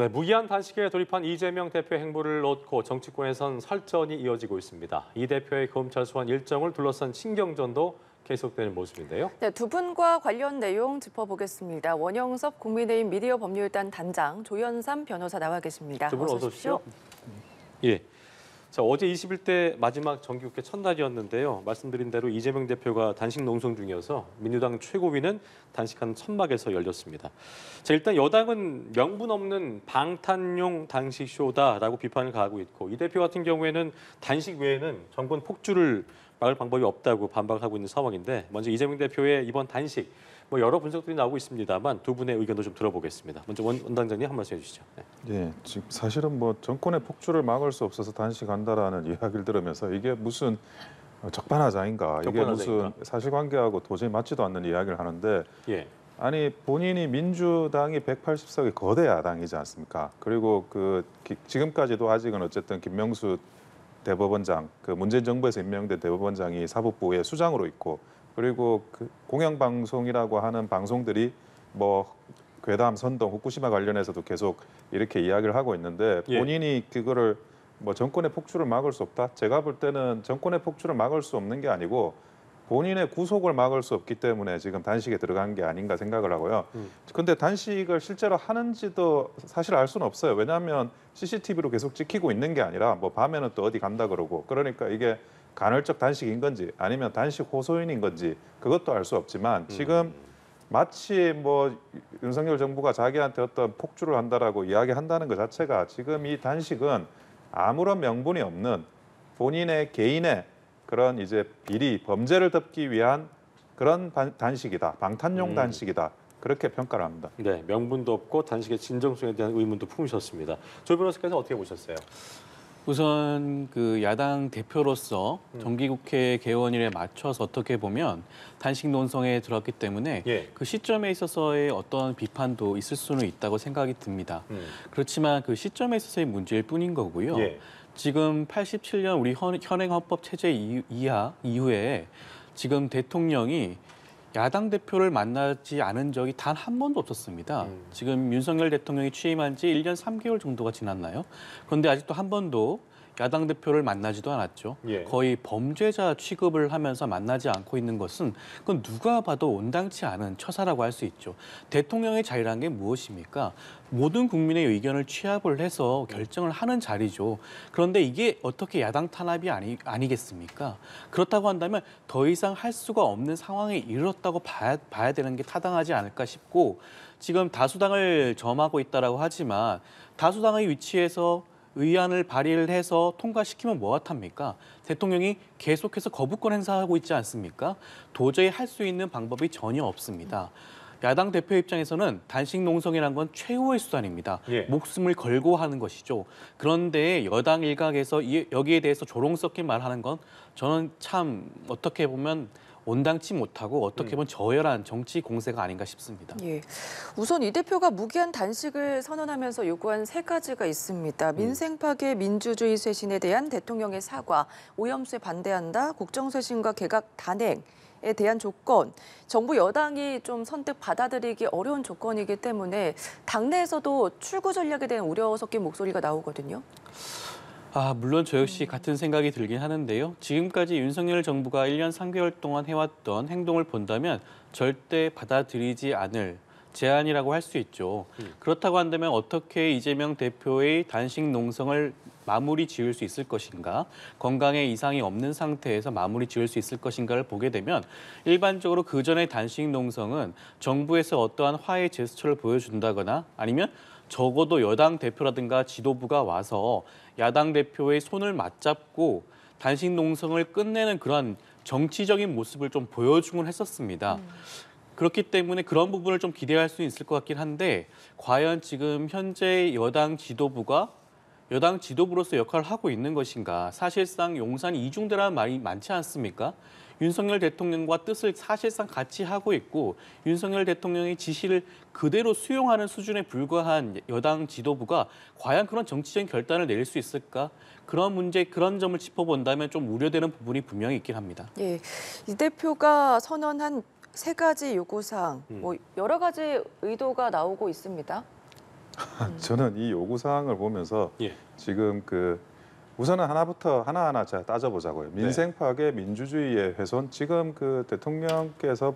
네, 무기한 단식에 돌입한 이재명 대표 행보를 놓고 정치권에선 설전이 이어지고 있습니다. 이 대표의 검찰 소환 일정을 둘러싼 신경전도 계속되는 모습인데요. 네, 두 분과 관련 내용 짚어보겠습니다. 원영섭 국민의힘 미디어 법률단 단장 조현삼 변호사 나와 계십니다. 두 분 어서 오십시오. 예. 자, 어제 21대 마지막 정기국회 첫날이었는데요. 말씀드린 대로 이재명 대표가 단식 농성 중이어서 민주당 최고위는 단식한 천막에서 열렸습니다. 자, 일단 여당은 명분 없는 방탄용 단식 쇼다라고 비판을 가하고 있고 이 대표 같은 경우에는 단식 외에는 정권 폭주를 막을 방법이 없다고 반박하고 있는 상황인데 먼저 이재명 대표의 이번 단식 뭐 여러 분석들이 나오고 있습니다만 두 분의 의견도 좀 들어보겠습니다. 먼저 원, 원당장님 한 말씀 해주시죠. 네. 예, 지금 사실은 뭐 정권의 폭주를 막을 수 없어서 단식한다라는 이야기를 들으면서 이게 무슨 적반하장인가, 이게 무슨 사실관계하고 도저히 맞지도 않는 이야기를 하는데 예. 아니 본인이 민주당이 180석의 거대 야당이지 않습니까? 그리고 그 기, 지금까지도 아직은 어쨌든 김명수 대법원장, 그 문재인 정부에서 임명된 대법원장이 사법부의 수장으로 있고 그리고 그 공영방송이라고 하는 방송들이 뭐 괴담, 선동, 후쿠시마 관련해서도 계속 이렇게 이야기를 하고 있는데 예. 본인이 그거를 뭐 정권의 폭주를 막을 수 없다. 제가 볼 때는 정권의 폭주를 막을 수 없는 게 아니고 본인의 구속을 막을 수 없기 때문에 지금 단식에 들어간 게 아닌가 생각을 하고요. 음. 근데 단식을 실제로 하는지도 사실 알 수는 없어요. 왜냐하면 CCTV로 계속 찍히고 있는 게 아니라 뭐 밤에는 또 어디 간다 그러고 그러니까 이게 간헐적 단식인 건지 아니면 단식 호소인인 건지 그것도 알 수 없지만 음. 지금 마치 뭐 윤석열 정부가 자기한테 어떤 폭주를 한다라고 이야기한다는 것 자체가 지금 이 단식은 아무런 명분이 없는 본인의 개인의 그런 이제 비리 범죄를 덮기 위한 그런 단식이다 방탄용 음. 단식이다 그렇게 평가를 합니다. 네 명분도 없고 단식의 진정성에 대한 의문도 품으셨습니다. 조 변호사께서 어떻게 보셨어요? 우선 그 야당 대표로서 음. 정기국회 개원일에 맞춰서 어떻게 보면 단식 논성에 들어왔기 때문에 예. 그 시점에 있어서의 어떤 비판도 있을 수는 있다고 생각이 듭니다. 음. 그렇지만 그 시점에 있어서의 문제일 뿐인 거고요. 예. 지금 87년 우리 현행 헌법 체제 이하 이후에 지금 대통령이 야당 대표를 만나지 않은 적이 단 한 번도 없었습니다. 음. 지금 윤석열 대통령이 취임한 지 1년 3개월 정도가 지났나요? 그런데 아직도 한 번도 야당 대표를 만나지도 않았죠. 예. 거의 범죄자 취급을 하면서 만나지 않고 있는 것은 그건 누가 봐도 온당치 않은 처사라고 할 수 있죠. 대통령의 자리란 게 무엇입니까? 모든 국민의 의견을 취합을 해서 결정을 하는 자리죠. 그런데 이게 어떻게 야당 탄압이 아니, 아니겠습니까? 그렇다고 한다면 더 이상 할 수가 없는 상황에 이르렀다고 봐야, 봐야 되는 게 타당하지 않을까 싶고 지금 다수당을 점하고 있다라고 하지만 다수당의 위치에서 의안을 발의를 해서 통과시키면 뭐가탑니까 대통령이 계속해서 거부권 행사하고 있지 않습니까? 도저히 할 수 있는 방법이 전혀 없습니다. 야당 대표 입장에서는 단식 농성이란 건 최후의 수단입니다. 예. 목숨을 걸고 하는 것이죠. 그런데 여당 일각에서 이, 여기에 대해서 조롱 섞인 말하는 건 저는 참 어떻게 보면 온당치 못하고 어떻게 음. 보면 저열한 정치 공세가 아닌가 싶습니다. 예. 우선 이 대표가 무기한 단식을 선언하면서 요구한 세 가지가 있습니다. 음. 민생 파괴, 민주주의 쇄신에 대한 대통령의 사과, 오염수에 반대한다, 국정 쇄신과 개각 단행, 에 대한 조건, 정부 여당이 좀 선택 받아들이기 어려운 조건이기 때문에 당내에서도 출구 전략에 대한 우려 섞인 목소리가 나오거든요. 아, 물론 저 역시 같은 생각이 들긴 하는데요. 지금까지 윤석열 정부가 1년 3개월 동안 해왔던 행동을 본다면 절대 받아들이지 않을 제안이라고 할 수 있죠. 음. 그렇다고 한다면 어떻게 이재명 대표의 단식 농성을 마무리 지을 수 있을 것인가, 건강에 이상이 없는 상태에서 마무리 지을 수 있을 것인가를 보게 되면 일반적으로 그전의 단식 농성은 정부에서 어떠한 화해 제스처를 보여준다거나 아니면 적어도 여당 대표라든가 지도부가 와서 야당 대표의 손을 맞잡고 단식 농성을 끝내는 그러한 정치적인 모습을 좀 보여주곤 했었습니다. 음. 그렇기 때문에 그런 부분을 좀 기대할 수 있을 것 같긴 한데 과연 지금 현재 여당 지도부가 여당 지도부로서 역할을 하고 있는 것인가 사실상 용산 이중대라는 말이 많지 않습니까? 윤석열 대통령과 뜻을 사실상 같이 하고 있고 윤석열 대통령의 지시를 그대로 수용하는 수준에 불과한 여당 지도부가 과연 그런 정치적인 결단을 내릴 수 있을까? 그런 문제, 그런 점을 짚어본다면 좀 우려되는 부분이 분명히 있긴 합니다. 예, 이 대표가 선언한 세 가지 요구사항, 음. 뭐 여러 가지 의도가 나오고 있습니다. 저는 이 요구사항을 보면서 예. 지금 그 우선은 하나부터 하나하나 자 따져보자고요. 네. 민생 파괴, 민주주의의 훼손. 지금 그 대통령께서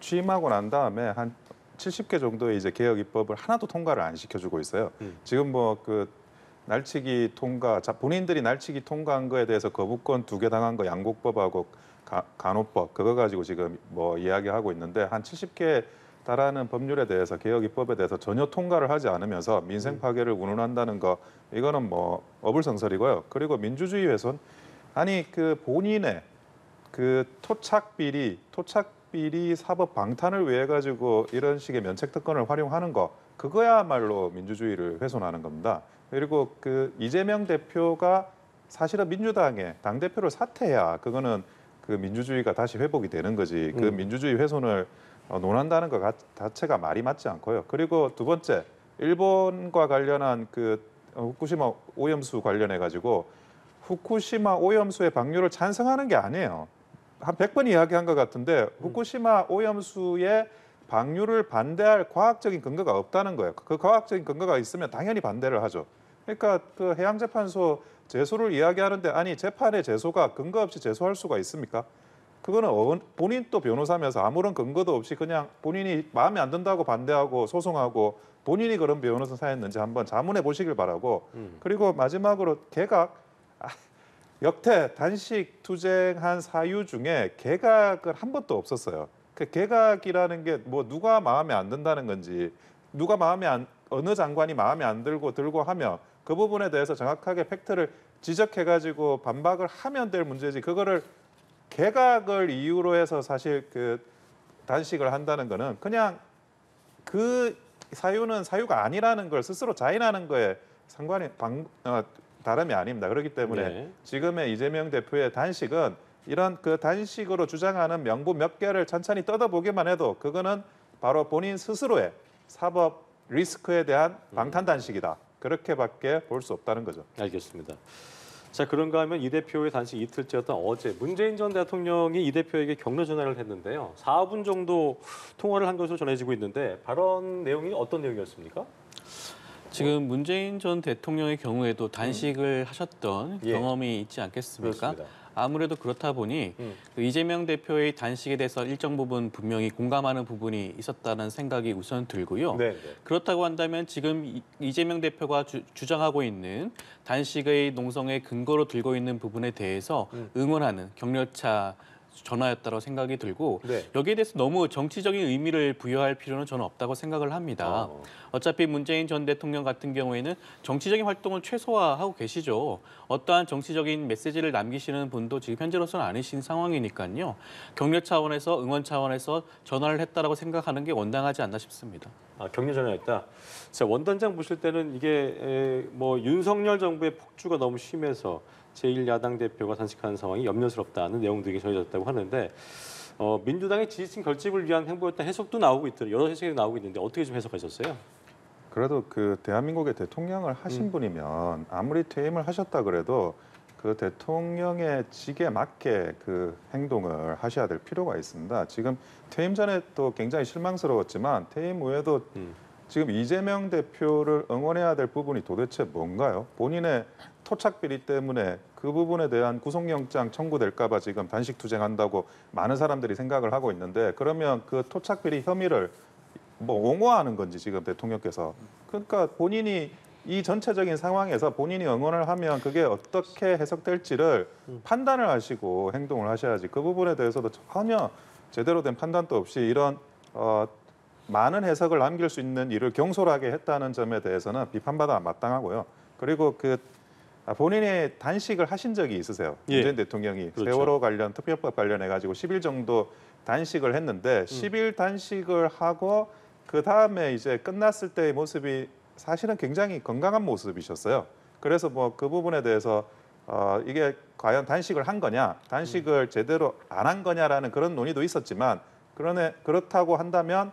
취임하고 난 다음에 한 70개 정도의 이제 개혁 입법을 하나도 통과를 안 시켜주고 있어요. 음. 지금 뭐 그 날치기 통과, 자 본인들이 날치기 통과한 거에 대해서 거부권 두 개 당한 거 양곡법하고 가, 간호법 그거 가지고 지금 뭐 이야기하고 있는데 한 70개 따라하는 법률에 대해서 개혁 입법에 대해서 전혀 통과를 하지 않으면서 민생 음. 파괴를 운운한다는 거 이거는 뭐 어불성설이고요. 그리고 민주주의 훼손 아니 그 본인의 그 토착 비리 토착 비리 사법 방탄을 위해 가지고 이런 식의 면책 특권을 활용하는 거 그거야말로 민주주의를 훼손하는 겁니다. 그리고 그 이재명 대표가 사실은 민주당의 당 대표를 사퇴해야 그거는 그 민주주의가 다시 회복이 되는 거지. 그 음. 민주주의 훼손을 어, 논한다는 것 자체가 말이 맞지 않고요. 그리고 두 번째, 일본과 관련한 그 어, 후쿠시마 오염수 관련해 가지고 후쿠시마 오염수의 방류를 찬성하는 게 아니에요. 한 100번 이야기한 것 같은데 음. 후쿠시마 오염수의 방류를 반대할 과학적인 근거가 없다는 거예요. 그 과학적인 근거가 있으면 당연히 반대를 하죠. 그러니까 그 해양재판소 제소를 이야기하는데 아니 재판의 제소가 근거 없이 제소할 수가 있습니까? 그거는 어, 본인 또 변호사면서 아무런 근거도 없이 그냥 본인이 마음에 안 든다고 반대하고 소송하고 본인이 그런 변호사였는지 사 한번 자문해 보시길 바라고 음. 그리고 마지막으로 개각 아, 역태 단식 투쟁한 사유 중에 개각을 한 번도 없었어요. 그 개각이라는 게 뭐 누가 마음에 안 든다는 건지 누가 마음에 안 어느 장관이 마음에 안 들고 들고 하면 그 부분에 대해서 정확하게 팩트를 지적해가지고 반박을 하면 될 문제지 그거를 개각을 이유로 해서 사실 그 단식을 한다는 거는 그냥 그 사유는 사유가 아니라는 걸 스스로 자인하는 거에 상관이 방, 어, 다름이 아닙니다. 그렇기 때문에 네. 지금의 이재명 대표의 단식은 이런 그 단식으로 주장하는 명분 몇 개를 천천히 뜯어보기만 해도 그거는 바로 본인 스스로의 사법 리스크에 대한 방탄 음. 단식이다. 그렇게밖에 볼 수 없다는 거죠. 알겠습니다. 자 그런가 하면 이 대표의 단식 이틀째였던 어제 문재인 전 대통령이 이 대표에게 격려 전화를 했는데요. 4분 정도 통화를 한 것으로 전해지고 있는데 발언 내용이 어떤 내용이었습니까? 지금 문재인 전 대통령의 경우에도 단식을 음. 하셨던 예. 경험이 있지 않겠습니까? 그렇습니다. 아무래도 그렇다 보니 음. 그 이재명 대표의 단식에 대해서 일정 부분 분명히 공감하는 부분이 있었다는 생각이 우선 들고요. 네, 네. 그렇다고 한다면 지금 이재명 대표가 주, 장하고 있는 단식의 농성의 근거로 들고 있는 부분에 대해서 음. 응원하는 격려차 전화였다고 생각이 들고 네. 여기에 대해서 너무 정치적인 의미를 부여할 필요는 저는 없다고 생각을 합니다. 어. 차피 문재인 전 대통령 같은 경우에는 정치적인 활동을 최소화하고 계시죠. 어떠한 정치적인 메시지를 남기시는 분도 지금 현재로서는 아니신 상황이니까요. 격려 차원에서 응원 차원에서 전화를 했다라고 생각하는 게 원당하지 않나 싶습니다. 아, 격려 전화였다. 자, 원단장 보실 때는 이게 에, 뭐 윤석열 정부의 폭주가 너무 심해서 제1야당 대표가 단식하는 상황이 염려스럽다는 내용들이 전해졌다고 하는데 어, 민주당의 지지층 결집을 위한 행보였다는 해석도 나오고 있더라 여러 해석이 나오고 있는데 어떻게 좀 해석하셨어요? 그래도 그 대한민국의 대통령을 하신 음. 분이면 아무리 퇴임을 하셨다 그래도 그 대통령의 직에 맞게 그 행동을 하셔야 될 필요가 있습니다. 지금 퇴임 전에 또 굉장히 실망스러웠지만 퇴임 후에도 음. 지금 이재명 대표를 응원해야 될 부분이 도대체 뭔가요? 본인의 토착 비리 때문에 그 부분에 대한 구속영장 청구될까 봐 지금 단식 투쟁한다고 많은 사람들이 생각을 하고 있는데 그러면 그 토착 비리 혐의를 뭐 옹호하는 건지 지금 대통령께서 그러니까 본인이 이 전체적인 상황에서 본인이 응원을 하면 그게 어떻게 해석될지를 음. 판단을 하시고 행동을 하셔야지 그 부분에 대해서도 전혀 제대로 된 판단도 없이 이런 어, 많은 해석을 남길 수 있는 일을 경솔하게 했다는 점에 대해서는 비판받아 마땅하고요. 그리고 그 아, 본인의 단식을 하신 적이 있으세요. 예. 문재인 대통령이 그렇죠. 세월호 관련 특별법 관련해 가지고 10일 정도 단식을 했는데 음. 10일 단식을 하고 그 다음에 이제 끝났을 때의 모습이 사실은 굉장히 건강한 모습이셨어요. 그래서 뭐 그 부분에 대해서 어, 이게 과연 단식을 한 거냐, 단식을 음. 제대로 안 한 거냐라는 그런 논의도 있었지만 그러네 그렇다고 한다면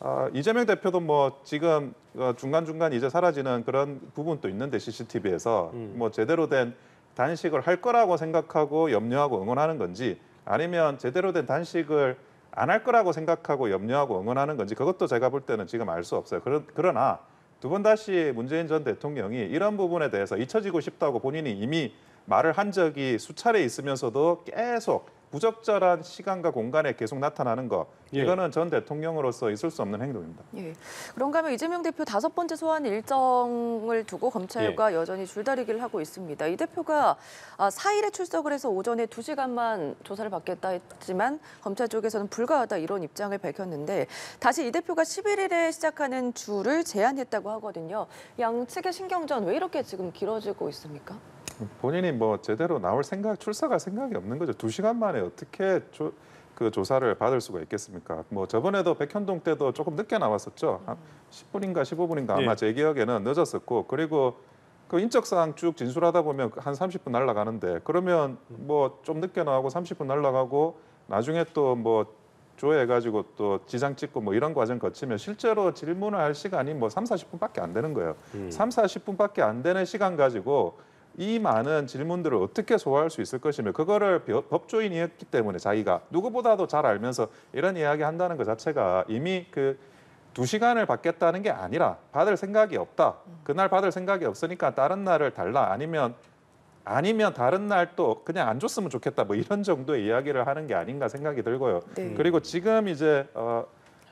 아, 이재명 대표도 뭐 지금 어, 중간중간 이제 사라지는 그런 부분도 있는데 CCTV에서 음. 뭐 제대로 된 단식을 할 거라고 생각하고 염려하고 응원하는 건지 아니면 제대로 된 단식을 안 할 거라고 생각하고 염려하고 응원하는 건지 그것도 제가 볼 때는 지금 알 수 없어요. 그러, 그러나 두 번 다시 문재인 전 대통령이 이런 부분에 대해서 잊혀지고 싶다고 본인이 이미 말을 한 적이 수차례 있으면서도 계속 부적절한 시간과 공간에 계속 나타나는 것 예. 이거는 전 대통령으로서 있을 수 없는 행동입니다. 예. 그런가 하면 이재명 대표 다섯 번째 소환 일정을 두고 검찰과 예. 여전히 줄다리기를 하고 있습니다. 이 대표가 4일에 아, 출석을 해서 오전에 두시간만 조사를 받겠다 했지만 검찰 쪽에서는 불가하다 이런 입장을 밝혔는데 다시 이 대표가 11일에 시작하는 주를 제안했다고 하거든요. 양측의 신경전 왜 이렇게 지금 길어지고 있습니까? 본인이 뭐 제대로 나올 생각, 출사갈 생각이 없는 거죠. 두 시간 만에 어떻게 조, 그 조사를 받을 수가 있겠습니까? 뭐 저번에도 백현동 때도 조금 늦게 나왔었죠. 한 10분인가 15분인가 아마 예. 제 기억에는 늦었었고 그리고 그 인적사항 쭉 진술하다 보면 한 30분 날라가는데 그러면 뭐 좀 늦게 나오고 30분 날라가고 나중에 또 뭐 조회해가지고 또 지장 찍고 뭐 이런 과정 거치면 실제로 질문을 할 시간이 뭐 3, 40분밖에 안 되는 거예요. 음. 3, 40분밖에 안 되는 시간 가지고 이 많은 질문들을 어떻게 소화할 수 있을 것이며 그거를 법조인이었기 때문에 자기가 누구보다도 잘 알면서 이런 이야기 한다는 것 자체가 이미 그 두시간을 받겠다는 게 아니라 받을 생각이 없다. 그날 받을 생각이 없으니까 다른 날을 달라 아니면 아니면 다른 날 또 그냥 안 줬으면 좋겠다 뭐 이런 정도의 이야기를 하는 게 아닌가 생각이 들고요. 네. 그리고 지금 이제 어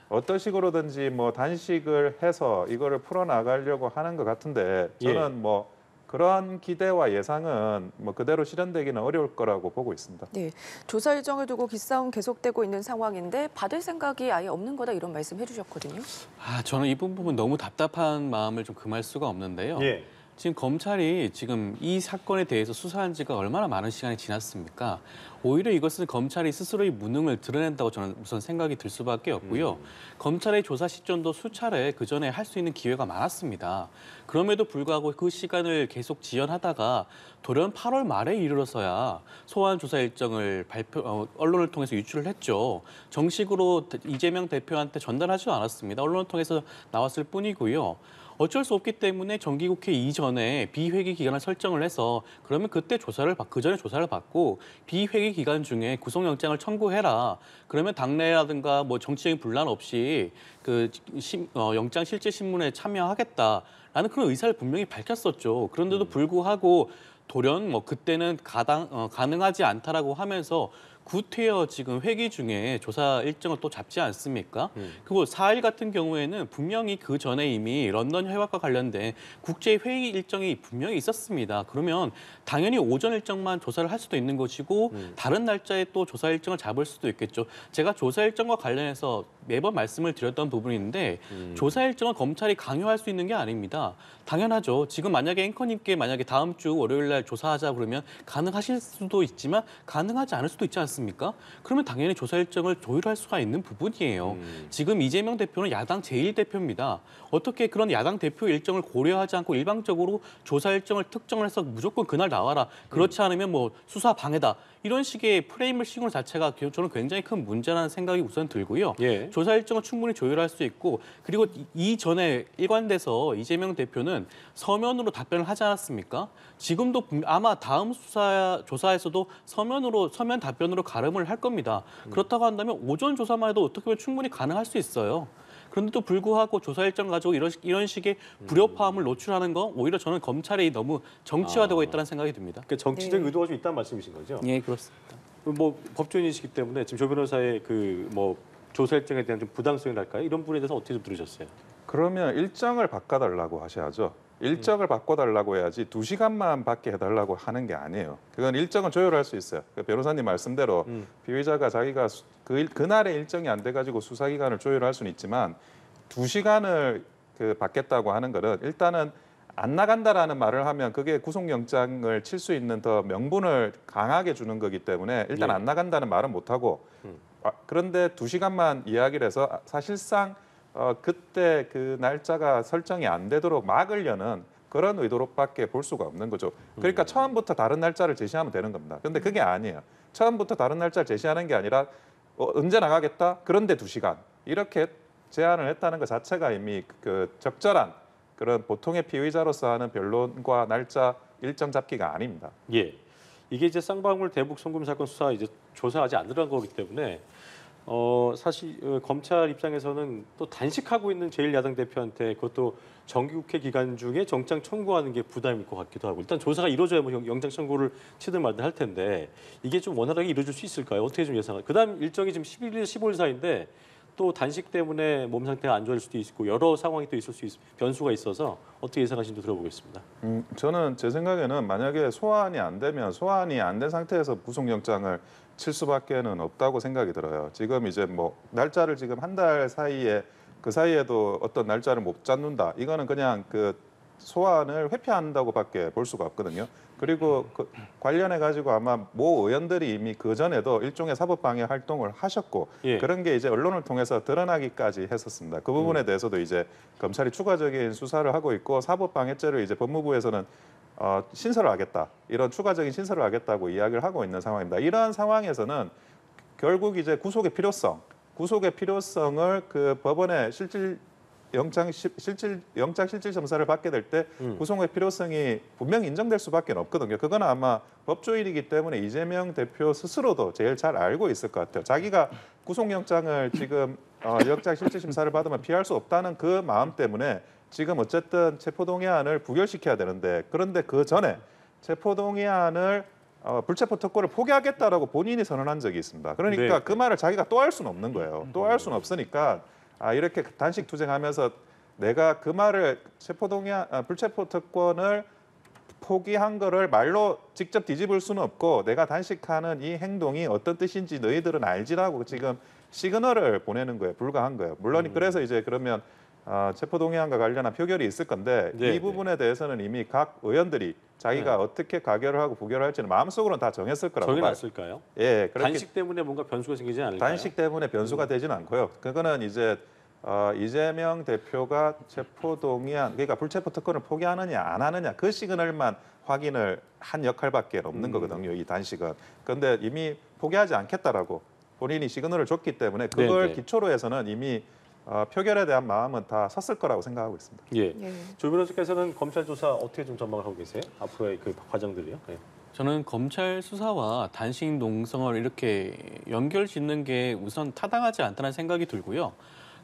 어떤 식으로든지 뭐 단식을 해서 이거를 풀어 나가려고 하는 것 같은데 저는 예. 뭐 그러한 기대와 예상은 뭐 그대로 실현되기는 어려울 거라고 보고 있습니다. 네, 조사 일정을 두고 기싸움 계속되고 있는 상황인데 받을 생각이 아예 없는 거다 이런 말씀 해주셨거든요. 아, 저는 이 부분 너무 답답한 마음을 좀 금할 수가 없는데요. 예. 지금 검찰이 지금 이 사건에 대해서 수사한 지가 얼마나 많은 시간이 지났습니까? 오히려 이것은 검찰이 스스로의 무능을 드러낸다고 저는 우선 생각이 들 수밖에 없고요. 음. 검찰의 조사 시점도 수차례 그 전에 할 수 있는 기회가 많았습니다. 그럼에도 불구하고 그 시간을 계속 지연하다가 돌연 8월 말에 이르러서야 소환 조사 일정을 발표 어, 언론을 통해서 유출을 했죠. 정식으로 이재명 대표한테 전달하지도 않았습니다. 언론을 통해서 나왔을 뿐이고요. 어쩔 수 없기 때문에 정기국회 이전에 비회기 기간을 설정을 해서 그러면 그때 조사를 그 전에 조사를 받고 비회기 기간 중에 구속영장을 청구해라. 그러면 당내라든가 뭐 정치적인 분란 없이 그 심, 어, 영장 실제 신문에 참여하겠다라는 그런 의사를 분명히 밝혔었죠. 그런데도 음. 불구하고 돌연 뭐 그때는 가당 어, 가능하지 않다라고 하면서 구태여 지금 회기 중에 조사 일정을 또 잡지 않습니까? 음. 그리고 4일 같은 경우에는 분명히 그 전에 이미 런던 협약과 관련된 국제 회의 일정이 분명히 있었습니다. 그러면 당연히 오전 일정만 조사를 할 수도 있는 것이고 음. 다른 날짜에 또 조사 일정을 잡을 수도 있겠죠. 제가 조사 일정과 관련해서 매번 말씀을 드렸던 부분인데 음. 조사 일정은 검찰이 강요할 수 있는 게 아닙니다. 당연하죠. 지금 만약에 앵커님께 만약에 다음 주 월요일 날 조사하자 그러면 가능하실 수도 있지만 가능하지 않을 수도 있지 않습니까? 그러면 당연히 조사 일정을 조율할 수가 있는 부분이에요. 음. 지금 이재명 대표는 야당 제일대표입니다 어떻게 그런 야당 대표 일정을 고려하지 않고 일방적으로 조사 일정을 특정해서 무조건 그날 나와라. 그렇지 음. 않으면 뭐 수사 방해다. 이런 식의 프레임을 씌우는 자체가 저는 굉장히 큰 문제라는 생각이 우선 들고요. 예. 조사 일정을 충분히 조율할 수 있고 그리고 이전에 일관돼서 이재명 대표는 서면으로 답변을 하지 않았습니까? 지금도 아마 다음 수사 조사에서도 서면으로 서면 답변으로 가름을 할 겁니다. 그렇다고 한다면 오전 조사만 해도 어떻게 보면 충분히 가능할 수 있어요. 그런데도 불구하고 조사 일정 가지고 이런, 이런 식의 음. 불협화음을 노출하는 건 오히려 저는 검찰이 너무 정치화되고 아. 있다는 생각이 듭니다. 그러니까 정치적 네. 의도가 좀 있다는 말씀이신 거죠? 예, 그렇습니다. 뭐 법조인이시기 때문에 지금 조 변호사의 그 뭐 조사 일정에 대한 좀 부당성이랄까요? 이런 부분에 대해서 어떻게 좀 들으셨어요? 그러면 일정을 바꿔달라고 하셔야죠. 일정을 바꿔달라고 해야지 두 시간만 받게 해달라고 하는 게 아니에요. 그건 일정은 조율할 수 있어요. 그러니까 변호사님 말씀대로 음. 피의자가 자기가 그 일, 그날의 일정이 안 돼가지고 수사 기간을 조율할 수는 있지만 두 시간을 그 받겠다고 하는 거는 일단은 안 나간다라는 말을 하면 그게 구속영장을 칠 수 있는 더 명분을 강하게 주는 거기 때문에 일단 예. 안 나간다는 말은 못 하고 음. 아, 그런데 두 시간만 이야기를 해서 사실상 어, 그때 그 날짜가 설정이 안 되도록 막으려는 그런 의도로밖에 볼 수가 없는 거죠. 그러니까 음. 처음부터 다른 날짜를 제시하면 되는 겁니다. 근데 그게 음. 아니에요. 처음부터 다른 날짜를 제시하는 게 아니라 어, 언제 나가겠다? 그런데 두시간 이렇게 제안을 했다는 것 자체가 이미 그, 그 적절한 그런 보통의 피의자로서 하는 변론과 날짜 일정 잡기가 아닙니다. 예. 이게 이제 쌍방울 대북 송금 사건 수사 이제 조사하지 않으라는 거기 때문에 어, 사실 어, 검찰 입장에서는 또 단식하고 있는 제1야당 대표한테 그것도 정기국회 기간 중에 정장 청구하는 게 부담일 것 같기도 하고 일단 조사가 이루어져야 뭐 영, 장 청구를 치든 말든 할 텐데 이게 좀 원활하게 이루어질 수 있을까요? 어떻게 좀 예상하세요? 그다음 일정이 지금 11일, 15일 사이인데 또 단식 때문에 몸 상태가 안 좋을 수도 있고 여러 상황이 또 있을 수 있, 변수가 있어서 어떻게 예상하시는지 들어보겠습니다. 음, 저는 제 생각에는 만약에 소환이 안 되면 소환이 안 된 상태에서 구속영장을 칠 수밖에는 없다고 생각이 들어요. 지금 이제 뭐 날짜를 지금 한 달 사이에 그 사이에도 어떤 날짜를 못 잡는다. 이거는 그냥 그 소환을 회피한다고밖에 볼 수가 없거든요. 그리고 그 관련해 가지고 아마 모 의원들이 이미 그 전에도 일종의 사법 방해 활동을 하셨고 예. 그런 게 이제 언론을 통해서 드러나기까지 했었습니다. 그 부분에 음. 대해서도 이제 검찰이 추가적인 수사를 하고 있고 사법 방해죄를 이제 법무부에서는 어, 신설을 하겠다. 이런 추가적인 신설을 하겠다고 이야기를 하고 있는 상황입니다. 이러한 상황에서는 결국 이제 구속의 필요성, 구속의 필요성을 그 법원의 실질 영장 시, 실질 영장 실질 심사를 받게 될때 음. 구속의 필요성이 분명히 인정될 수밖에 없거든요. 그건 아마 법조인이기 때문에 이재명 대표 스스로도 제일 잘 알고 있을 것 같아요. 자기가 구속영장을 지금 어, 영장 실질 심사를 받으면 피할 수 없다는 그 마음 때문에 지금 어쨌든 체포동의안을 부결시켜야 되는데 그런데 그 전에 체포동의안을 어, 불체포 특권을 포기하겠다라고 본인이 선언한 적이 있습니다. 그러니까 네. 그 말을 자기가 또 할 수는 없는 거예요. 또 할 수는 음. 없으니까 아, 이렇게 단식 투쟁하면서 내가 그 말을 체포동의안 아, 불체포 특권을 포기한 거를 말로 직접 뒤집을 수는 없고 내가 단식하는 이 행동이 어떤 뜻인지 너희들은 알지라고 지금 시그널을 보내는 거예요. 불가한 거예요. 물론 음. 그래서 이제 그러면 아, 체포동의안과 관련한 표결이 있을 건데 네, 이 네. 부분에 대해서는 이미 각 의원들이 자기가 네. 어떻게 가결을 하고 부결 할지는 마음속으로는 다 정했을 거라고 봐요. 정해놨을까요? 예, 그렇 단식 때문에 뭔가 변수가 생기지 않을까요? 단식 때문에 변수가 음. 되지는 않고요. 그거는 이제 어, 이재명 대표가 체포동의안, 그러니까 불체포 특권을 포기하느냐 안 하느냐 그 시그널만 확인을 한 역할밖에 없는 음. 거거든요. 이 단식은. 그런데 이미 포기하지 않겠다라고 본인이 시그널을 줬기 때문에 네, 그걸 네, 네. 기초로 해서는 이미 어, 표결에 대한 마음은 다 섰을 거라고 생각하고 있습니다. 예. 예. 조 변호사께서는 검찰 조사 어떻게 좀 전망하고 계세요? 앞으로의 그 과정들이요? 예. 저는 검찰 수사와 단식 농성을 이렇게 연결 짓는 게 우선 타당하지 않다는 생각이 들고요.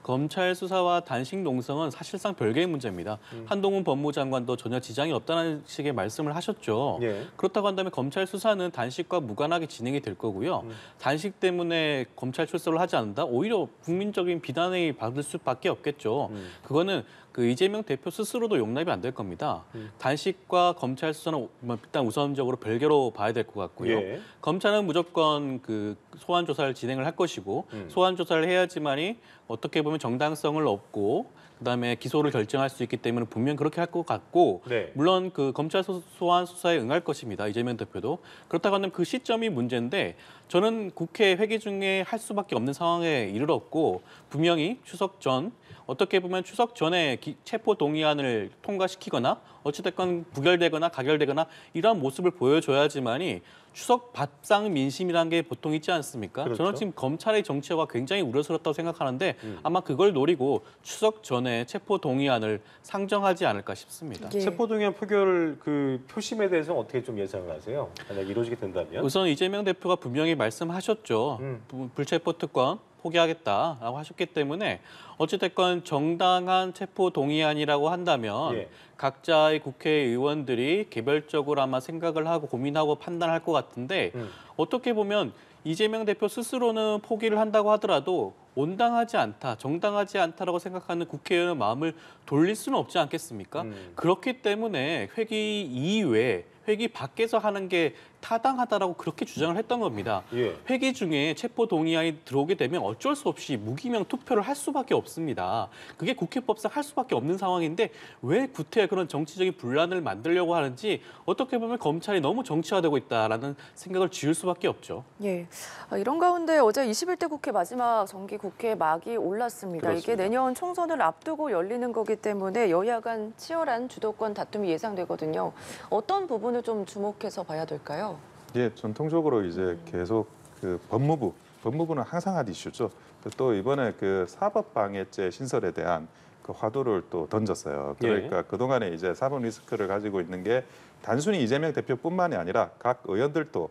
검찰 수사와 단식 농성은 사실상 별개의 문제입니다. 음. 한동훈 법무장관도 전혀 지장이 없다는 식의 말씀을 하셨죠. 예. 그렇다고 한다면 검찰 수사는 단식과 무관하게 진행이 될 거고요. 음. 단식 때문에 검찰 출석을 하지 않는다? 오히려 국민적인 비난을 받을 수밖에 없겠죠. 음. 그거는 그 이재명 대표 스스로도 용납이 안 될 겁니다. 음. 단식과 검찰 수사는 뭐 일단 우선적으로 별개로 봐야 될 것 같고요. 예. 검찰은 무조건 그 소환 조사를 진행을 할 것이고 음. 소환 조사를 해야지만이 어떻게 보면 정당성을 얻고 그다음에 기소를 결정할 수 있기 때문에 분명 그렇게 할 것 같고 네. 물론 그 검찰 소환 수사에 응할 것입니다. 이재명 대표도 그렇다고 하면 그 시점이 문제인데 저는 국회 회기 중에 할 수밖에 없는 상황에 이르렀고 분명히 추석 전 어떻게 보면 추석 전에 체포 동의안을 통과시키거나 어찌됐건 부결되거나 가결되거나 이러한 모습을 보여줘야지만이 추석 밥상 민심이라는 게 보통 있지 않습니까? 그렇죠. 저는 지금 검찰의 정치화가 굉장히 우려스럽다고 생각하는데 음. 아마 그걸 노리고 추석 전에 체포 동의안을 상정하지 않을까 싶습니다. 예. 체포 동의안 표결 그 표심에 대해서 어떻게 좀 예상을 하세요? 만약 이루어지게 된다면? 우선 이재명 대표가 분명히 말씀하셨죠. 음. 불체포 특권 포기하겠다라고 하셨기 때문에 어찌됐건 정당한 체포 동의안이라고 한다면 예. 각자의 국회의원들이 개별적으로 아마 생각을 하고 고민하고 판단할 것 같은데 음. 어떻게 보면 이재명 대표 스스로는 포기를 한다고 하더라도 온당하지 않다, 정당하지 않다라고 생각하는 국회의원의 마음을 돌릴 수는 없지 않겠습니까? 음. 그렇기 때문에 회기 이외, 회기 밖에서 하는 게 타당하다라고 그렇게 주장을 했던 겁니다. 예. 회기 중에 체포 동의안이 들어오게 되면 어쩔 수 없이 무기명 투표를 할 수밖에 없습니다. 그게 국회법상 할 수밖에 없는 상황인데 왜 구태에 그런 정치적인 분란을 만들려고 하는지 어떻게 보면 검찰이 너무 정치화되고 있다라는 생각을 지을 수밖에 없죠. 예. 어, 이런 가운데 어제 21대 국회 마지막 정기 국회 막이 올랐습니다. 그렇습니다. 이게 내년 총선을 앞두고 열리는 거기 때문에 여야 간 치열한 주도권 다툼이 예상되거든요. 어떤 부분을 좀 주목해서 봐야 될까요? 예, 전통적으로 이제 계속 그 법무부, 법무부는 항상 핫 이슈죠. 또 이번에 그 사법방해죄 신설에 대한 그 화두를 또 던졌어요. 예. 그러니까 예. 그동안에 이제 사법 리스크를 가지고 있는 게 단순히 이재명 대표뿐만이 아니라 각 의원들도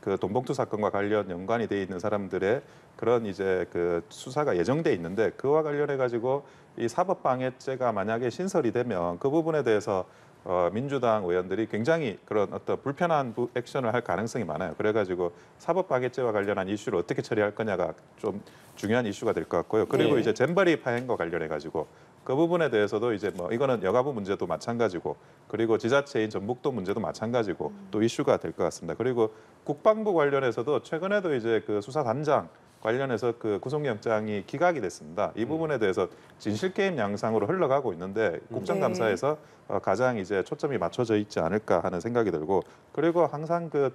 그 돈봉투 사건과 관련 연관이 돼 있는 사람들의 그런 이제 그 수사가 예정돼 있는데 그와 관련해 가지고 이 사법방해죄가 만약에 신설이 되면 그 부분에 대해서 어, 민주당 의원들이 굉장히 그런 어떤 불편한 액션을 할 가능성이 많아요. 그래가지고 사법 방해죄와 관련한 이슈를 어떻게 처리할 거냐가 좀 중요한 이슈가 될 것 같고요. 그리고 네. 이제 잼버리 파행과 관련해 가지고 그 부분에 대해서도 이제 뭐 이거는 여가부 문제도 마찬가지고 그리고 지자체인 전북도 문제도 마찬가지고 또 이슈가 될 것 같습니다. 그리고 국방부 관련해서도 최근에도 이제 그 수사단장 관련해서 그 구속영장이 기각이 됐습니다. 이 음. 부분에 대해서 진실 게임 양상으로 흘러가고 있는데 음. 국정감사에서 어, 가장 이제 초점이 맞춰져 있지 않을까 하는 생각이 들고 그리고 항상 그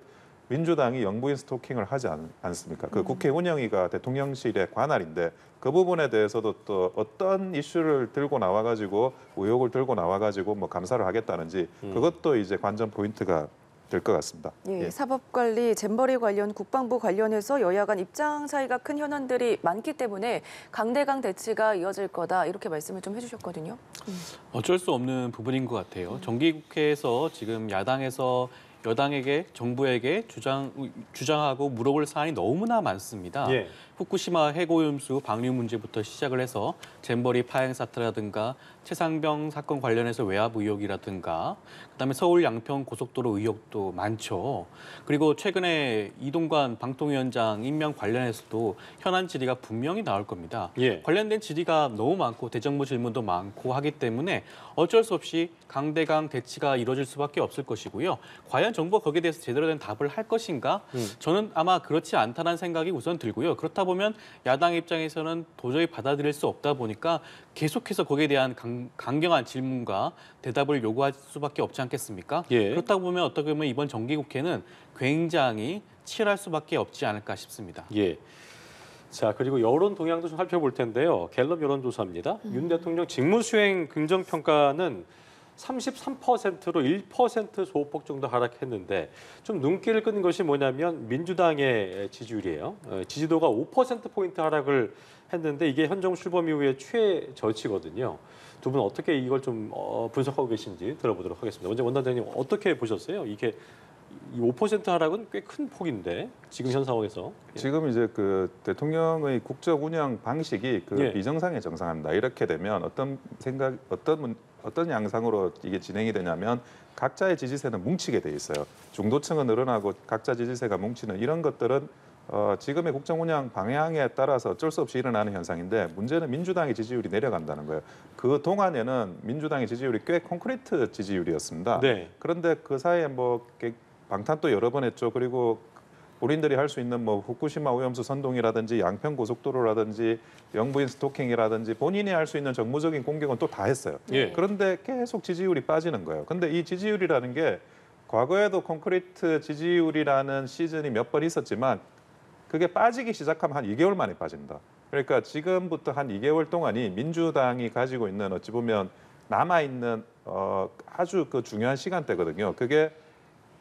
민주당이 영부인 스토킹을 하지 않, 않습니까? 그 음. 국회 운영위가 대통령실의 관할인데 그 부분에 대해서도 또 어떤 이슈를 들고 나와가지고 의혹을 들고 나와가지고 뭐 감사를 하겠다는지 그것도 이제 관전 포인트가 될것 같습니다. 예, 예. 사법관리, 잼버리 관련, 국방부 관련해서 여야 간 입장 차이가 큰 현안들이 많기 때문에 강대강 대치가 이어질 거다 이렇게 말씀을 좀 해주셨거든요. 음. 어쩔 수 없는 부분인 것 같아요. 음. 정기국회에서 지금 야당에서 여당에게 정부에게 주장 주장하고 물어볼 사안이 너무나 많습니다. 예. 후쿠시마 해고염수 방류 문제부터 시작을 해서 잼버리 파행 사태라든가 최상병 사건 관련해서 외압 의혹이라든가 그다음에 서울 양평 고속도로 의혹도 많죠. 그리고 최근에 이동관 방통위원장 임명 관련해서도 현안 질의가 분명히 나올 겁니다. 예. 관련된 질의가 너무 많고 대정부 질문도 많고 하기 때문에 어쩔 수 없이 강대강 대치가 이루어질 수밖에 없을 것이고요. 과연 정부가 거기에 대해서 제대로 된 답을 할 것인가? 음. 저는 아마 그렇지 않다는 생각이 우선 들고요. 그렇다 보면 야당 입장에서는 도저히 받아들일 수 없다 보니까 계속해서 거기에 대한 강, 강경한 질문과 대답을 요구할 수밖에 없지 않겠습니까? 예. 그렇다 고 보면 어떻게 보면 이번 정기국회는 굉장히 치열할 수밖에 없지 않을까 싶습니다. 예. 자 그리고 여론 동향도 좀 살펴볼 텐데요. 갤럽 여론조사입니다. 음. 윤 대통령 직무수행 긍정평가는 33%로 1% 소폭 정도 하락했는데 좀 눈길을 끄는 것이 뭐냐면 민주당의 지지율이에요. 어, 지지도가 5%포인트 하락을 했는데 이게 현정 출범 이후에 최저치거든요. 두 분 어떻게 이걸 좀 어, 분석하고 계신지 들어보도록 하겠습니다. 먼저 원단장님 어떻게 보셨어요? 이게 이5% 하락은 꽤 큰 폭인데 지금 현 상황에서 예. 지금 이제 그 대통령의 국적 운영 방식이 그 예. 비정상에 정상합니다. 이렇게 되면 어떤 생각 어떤 문, 어떤 양상으로 이게 진행이 되냐면 각자의 지지세는 뭉치게 돼 있어요. 중도층은 늘어나고 각자 지지세가 뭉치는 이런 것들은 어, 지금의 국정 운영 방향에 따라서 어쩔 수 없이 일어나는 현상인데 문제는 민주당의 지지율이 내려간다는 거예요. 그 동안에는 민주당의 지지율이 꽤 콘크리트 지지율이었습니다. 네. 그런데 그 사이에 뭐 방탄도 여러 번 했죠. 그리고 우리들이 할 수 있는 뭐 후쿠시마 오염수 선동이라든지 양평 고속도로라든지 영부인 스토킹이라든지 본인이 할 수 있는 정무적인 공격은 또 다 했어요. 예. 그런데 계속 지지율이 빠지는 거예요. 근데 이 지지율이라는 게 과거에도 콘크리트 지지율이라는 시즌이 몇 번 있었지만 그게 빠지기 시작하면 한 2개월 만에 빠집니다 그러니까 지금부터 한 2개월 동안이 민주당이 가지고 있는 어찌 보면 남아 있는 어 아주 그 중요한 시간대거든요. 그게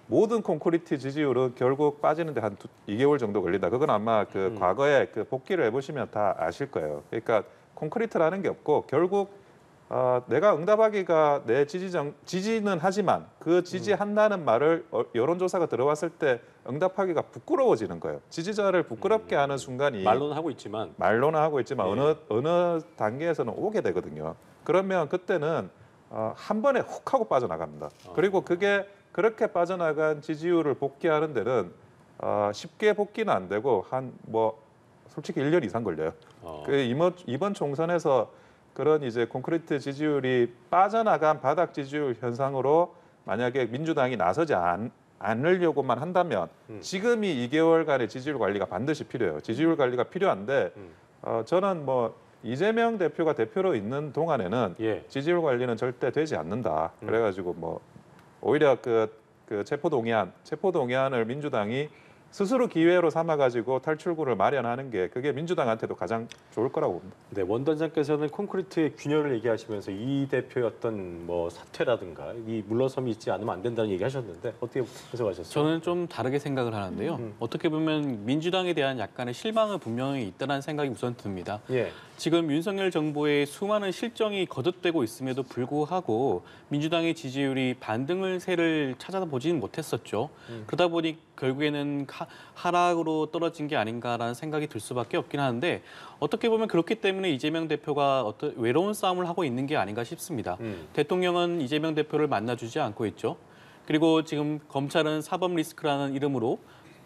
모든 콘크리트 지지율은 결국 빠지는데 한 두, 2개월 정도 걸린다. 그건 아마 그 음. 과거에 그 복귀를 해보시면 다 아실 거예요. 그러니까 콘크리트라는 게 없고 결국 어, 내가 응답하기가 내 지지정, 지지는 하지만 그 지지한다는 음. 말을 어, 여론조사가 들어왔을 때 응답하기가 부끄러워지는 거예요. 지지자를 부끄럽게 음. 하는 순간이 말로는 하고 있지만 말로는 하고 있지만 예. 어느 어느 단계에서는 오게 되거든요. 그러면 그때는 어, 한 번에 훅 하고 빠져나갑니다. 어. 그리고 그게 그렇게 빠져나간 지지율을 복귀하는 데는 어, 쉽게 복귀는 안 되고 한 뭐 솔직히 1년 이상 걸려요. 어. 그 이번, 이번 총선에서 그런 이제 콘크리트 지지율이 빠져나간 바닥 지지율 현상으로 만약에 민주당이 나서지 않, 않으려고만 한다면 음. 지금이 2개월간의 지지율 관리가 반드시 필요해요. 지지율 관리가 필요한데 음. 어, 저는 뭐 이재명 대표가 대표로 있는 동안에는 예. 지지율 관리는 절대 되지 않는다. 음. 그래가지고 뭐 오히려 그, 그 체포동의안, 체포동의안을 민주당이 스스로 기회로 삼아가지고 탈출구를 마련하는 게 그게 민주당한테도 가장 좋을 거라고 봅니다. 네, 원단장께서는 콘크리트의 균열을 얘기하시면서 이 대표의 어떤 뭐 사퇴라든가 이 물러섬이 있지 않으면 안 된다는 얘기하셨는데 어떻게 해석하셨어요? 저는 좀 다르게 생각을 하는데요. 음. 어떻게 보면 민주당에 대한 약간의 실망은 분명히 있다는 생각이 우선 듭니다. 예. 지금 윤석열 정부의 수많은 실정이 거듭되고 있음에도 불구하고 민주당의 지지율이 반등을 새를 찾아보지는 못했었죠. 음. 그러다 보니 결국에는 하락으로 떨어진 게 아닌가라는 생각이 들 수밖에 없긴 하는데 어떻게 보면 그렇기 때문에 이재명 대표가 어떤 외로운 싸움을 하고 있는 게 아닌가 싶습니다. 음. 대통령은 이재명 대표를 만나주지 않고 있죠. 그리고 지금 검찰은 사법 리스크라는 이름으로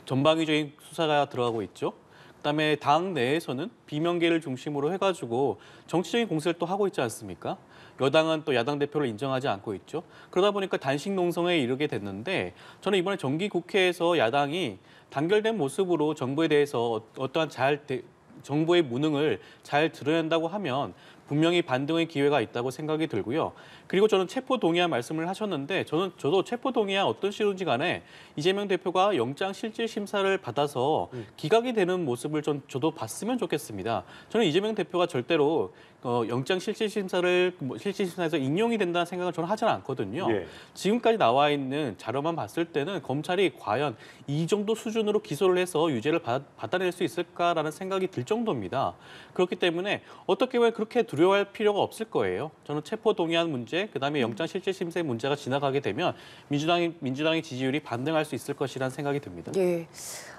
전방위적인 수사가 들어가고 있죠. 그다음에 당 내에서는 비명계를 중심으로 해가지고 정치적인 공세를 또 하고 있지 않습니까? 여당은 또 야당 대표를 인정하지 않고 있죠. 그러다 보니까 단식 농성에 이르게 됐는데 저는 이번에 정기 국회에서 야당이 단결된 모습으로 정부에 대해서 어, 어떠한 잘 대, 정부의 무능을 잘 드러낸다고 하면 분명히 반등의 기회가 있다고 생각이 들고요. 그리고 저는 체포 동의안 말씀을 하셨는데 저는 저도 체포 동의안 어떤 식으로인지 간에 이재명 대표가 영장 실질 심사를 받아서 음. 기각이 되는 모습을 전 저도 봤으면 좋겠습니다. 저는 이재명 대표가 절대로 어, 영장 실질 심사를 뭐, 실질 심사에서 인용이 된다는 생각을 저는 하지는 않거든요. 예. 지금까지 나와 있는 자료만 봤을 때는 검찰이 과연 이 정도 수준으로 기소를 해서 유죄를 받, 받아낼 수 있을까라는 생각이 들 정도입니다. 그렇기 때문에 어떻게 왜 그렇게 두 두려워할 필요가 없을 거예요. 저는 체포 동의안 문제, 그다음에 영장 음. 실질 심사 문제가 지나가게 되면 민주당이 민주당의 지지율이 반등할 수 있을 것이라는 생각이 듭니다. 예.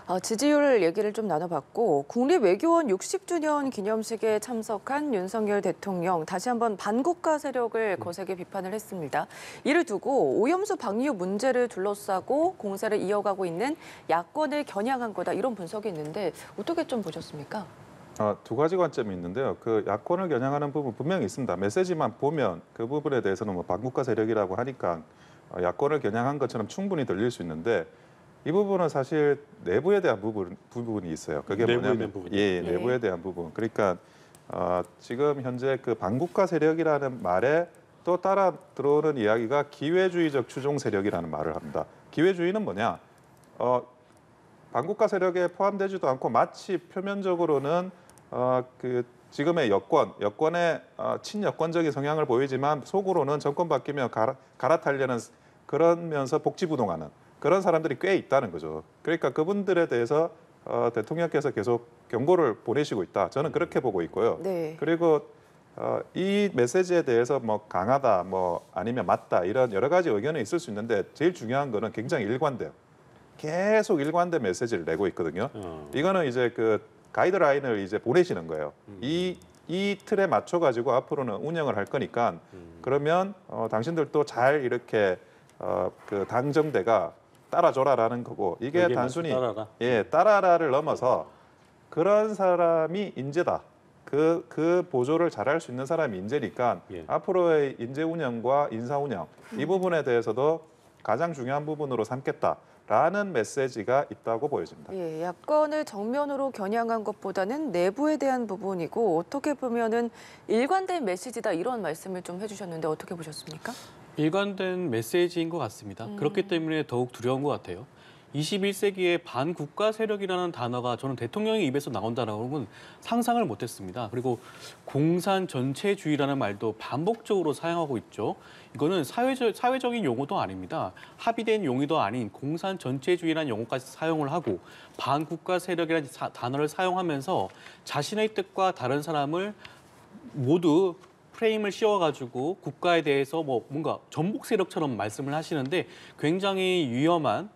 아, 지지율 얘기를 좀 나눠봤고 국립 외교원 60주년 기념식에 참석한 윤석열 대통령 다시 한번 반국가 세력을 음. 거세게 비판을 했습니다. 이를 두고 오염수 방류 문제를 둘러싸고 공세를 이어가고 있는 야권을 겨냥한 거다 이런 분석이 있는데 어떻게 좀 보셨습니까? 아, 두 가지 관점이 있는데요. 그 야권을 겨냥하는 부분 분명히 있습니다. 메시지만 보면 그 부분에 대해서는 뭐 반국가 세력이라고 하니까 어, 야권을 겨냥한 것처럼 충분히 들릴 수 있는데 이 부분은 사실 내부에 대한 부분, 부분이 있어요. 그게 뭐냐면 예, 예, 내부에 대한 부분. 그러니까 어, 지금 현재 그 반국가 세력이라는 말에 또 따라 들어오는 이야기가 기회주의적 추종 세력이라는 말을 합니다. 기회주의는 뭐냐? 어, 반국가 세력에 포함되지도 않고 마치 표면적으로는 어, 그 지금의 여권, 여권의 어, 친여권적인 성향을 보이지만 속으로는 정권 바뀌면 갈아, 갈아타려는 그러면서 복지부동하는 그런 사람들이 꽤 있다는 거죠. 그러니까 그분들에 대해서 어, 대통령께서 계속 경고를 보내시고 있다. 저는 그렇게 음. 보고 있고요. 네. 그리고 어, 이 메시지에 대해서 뭐 강하다, 뭐 아니면 맞다 이런 여러 가지 의견은 있을 수 있는데 제일 중요한 거는 굉장히 일관돼요. 계속 일관된 메시지를 내고 있거든요. 어. 이거는 이제 그 가이드라인을 이제 보내시는 거예요. 이이 음. 틀에 맞춰 가지고 앞으로는 운영을 할 거니까 음. 그러면 어, 당신들도 잘 이렇게 어, 그 당정대가 따라줘라라는 거고 이게 단순히 따라라. 예 따라라를 넘어서 그런 사람이 인재다. 그, 그 보조를 잘할 수 있는 사람이 인재니까 예. 앞으로의 인재 운영과 인사 운영 이 음. 부분에 대해서도 가장 중요한 부분으로 삼겠다. 라는 메시지가 있다고 보여집니다. 예, 야권을 정면으로 겨냥한 것보다는 내부에 대한 부분이고 어떻게 보면은 일관된 메시지다 이런 말씀을 좀 해주셨는데 어떻게 보셨습니까? 일관된 메시지인 것 같습니다. 음. 그렇기 때문에 더욱 두려운 것 같아요. 21세기의 반국가 세력이라는 단어가 저는 대통령의 입에서 나온다는 라건 상상을 못했습니다. 그리고 공산 전체주의라는 말도 반복적으로 사용하고 있죠. 이거는 사회적, 사회적인 용어도 아닙니다. 합의된 용의도 아닌 공산 전체주의라는 용어까지 사용을 하고 반국가 세력이라는 사, 단어를 사용하면서 자신의 뜻과 다른 사람을 모두 프레임을 씌워가지고 국가에 대해서 뭐 뭔가 전복 세력처럼 말씀을 하시는데 굉장히 위험한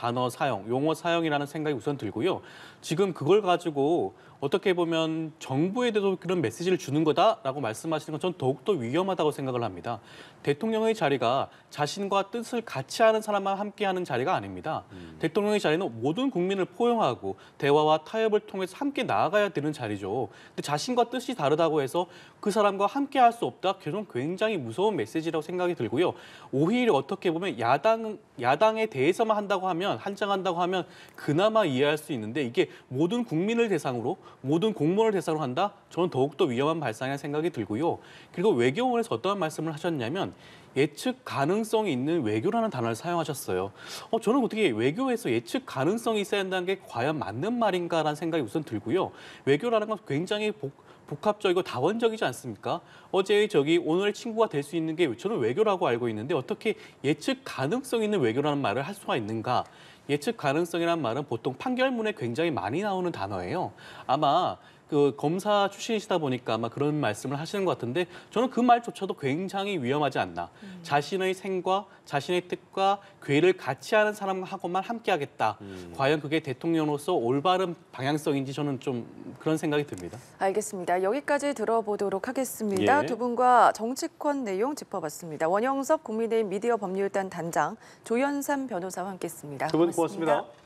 단어 사용, 용어 사용이라는 생각이 우선 들고요. 지금 그걸 가지고 어떻게 보면 정부에 대해서 그런 메시지를 주는 거다라고 말씀하시는 건 전 더욱더 위험하다고 생각을 합니다. 대통령의 자리가 자신과 뜻을 같이 하는 사람만 함께하는 자리가 아닙니다. 음. 대통령의 자리는 모든 국민을 포용하고 대화와 타협을 통해서 함께 나아가야 되는 자리죠. 근데 자신과 뜻이 다르다고 해서 그 사람과 함께할 수 없다. 그건 굉장히 무서운 메시지라고 생각이 들고요. 오히려 어떻게 보면 야당 야당에 대해서만 한다고 하면 한장한다고 하면 그나마 이해할 수 있는데 이게 모든 국민을 대상으로 모든 공무원을 대상으로 한다? 저는 더욱더 위험한 발상이라 생각이 들고요. 그리고 외교원에서 어떠한 말씀을 하셨냐면 예측 가능성이 있는 외교라는 단어를 사용하셨어요. 어, 저는 어떻게 외교에서 예측 가능성이 있어야 한다는 게 과연 맞는 말인가라는 생각이 우선 들고요. 외교라는 건 굉장히 복, 복합적이고 다원적이지 않습니까? 어제 의 저기 오늘 친구가 될 수 있는 게 저는 외교라고 알고 있는데 어떻게 예측 가능성 있는 외교라는 말을 할 수가 있는가? 예측 가능성이란 말은 보통 판결문에 굉장히 많이 나오는 단어예요. 아마 그 검사 출신이시다 보니까 아마 그런 말씀을 하시는 것 같은데 저는 그 말조차도 굉장히 위험하지 않나. 음. 자신의 생과 자신의 뜻과 괴를 같이 하는 사람하고만 함께하겠다. 음. 과연 그게 대통령으로서 올바른 방향성인지 저는 좀 그런 생각이 듭니다. 알겠습니다. 여기까지 들어보도록 하겠습니다. 예. 두 분과 정치권 내용 짚어봤습니다. 원영섭 국민의힘 미디어 법률단 단장 조현삼 변호사와 함께했습니다. 두 분 고맙습니다. 고맙습니다.